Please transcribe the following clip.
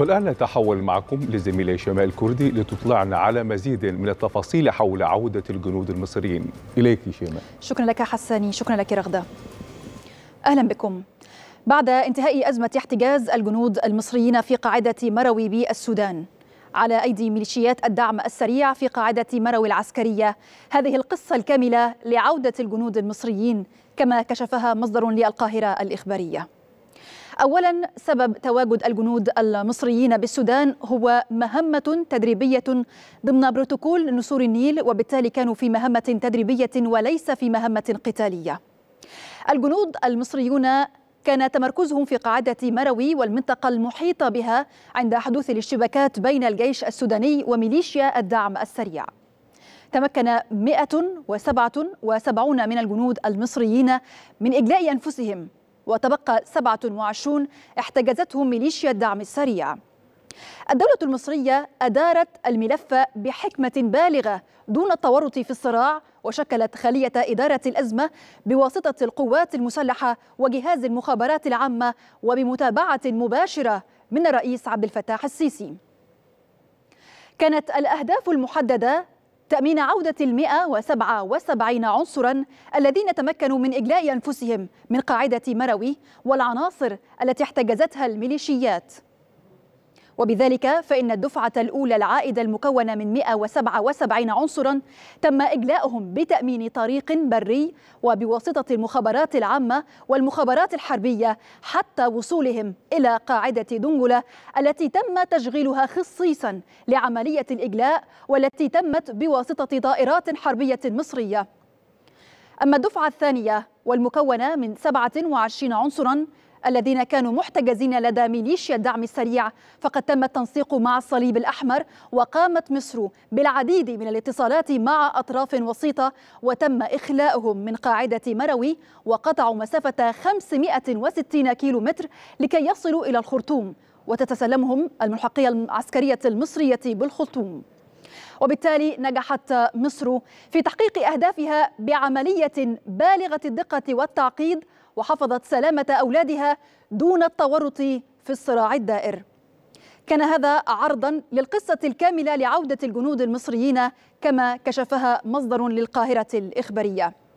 والآن نتحول معكم لزميلي شمال الكردي لتطلعنا على مزيد من التفاصيل حول عودة الجنود المصريين إليك شمال شكرا لك حساني شكرا لك رغدة أهلا بكم بعد انتهاء أزمة احتجاز الجنود المصريين في قاعدة مروي بالسودان على أيدي ميليشيات الدعم السريع في قاعدة مروي العسكرية هذه القصة الكاملة لعودة الجنود المصريين كما كشفها مصدر للقاهرة الإخبارية أولا سبب تواجد الجنود المصريين بالسودان هو مهمة تدريبية ضمن بروتوكول نسور النيل وبالتالي كانوا في مهمة تدريبية وليس في مهمة قتالية الجنود المصريون كان تمركزهم في قاعدة مروي والمنطقة المحيطة بها عند حدوث الاشتباكات بين الجيش السوداني وميليشيا الدعم السريع تمكن 177 من الجنود المصريين من إجلاء أنفسهم وتبقى 27 احتجزتهم ميليشيا الدعم السريع الدولة المصرية أدارت الملف بحكمة بالغة دون التورط في الصراع وشكلت خلية إدارة الأزمة بواسطة القوات المسلحة وجهاز المخابرات العامة وبمتابعة مباشرة من الرئيس عبد الفتاح السيسي. كانت الأهداف المحددة تأمين عودة المئة وسبعة وسبعين عنصرا الذين تمكنوا من إجلاء أنفسهم من قاعدة مروي والعناصر التي احتجزتها الميليشيات وبذلك فإن الدفعة الأولى العائدة المكونة من 177 عنصرا تم إجلاؤهم بتأمين طريق بري وبواسطة المخابرات العامة والمخابرات الحربية حتى وصولهم إلى قاعدة دنجلة التي تم تشغيلها خصيصا لعملية الإجلاء والتي تمت بواسطة طائرات حربية مصرية أما الدفعة الثانية والمكونة من 27 عنصرا الذين كانوا محتجزين لدى ميليشيا الدعم السريع فقد تم التنسيق مع الصليب الأحمر وقامت مصر بالعديد من الاتصالات مع أطراف وسيطة وتم إخلاؤهم من قاعدة مروي وقطعوا مسافة 560 كيلومتر لكي يصلوا إلى الخرطوم وتتسلمهم الملحقية العسكرية المصرية بالخرطوم وبالتالي نجحت مصر في تحقيق أهدافها بعملية بالغة الدقة والتعقيد وحفظت سلامة أولادها دون التورط في الصراع الدائر كان هذا عرضا للقصة الكاملة لعودة الجنود المصريين كما كشفها مصدر للقاهرة الإخبارية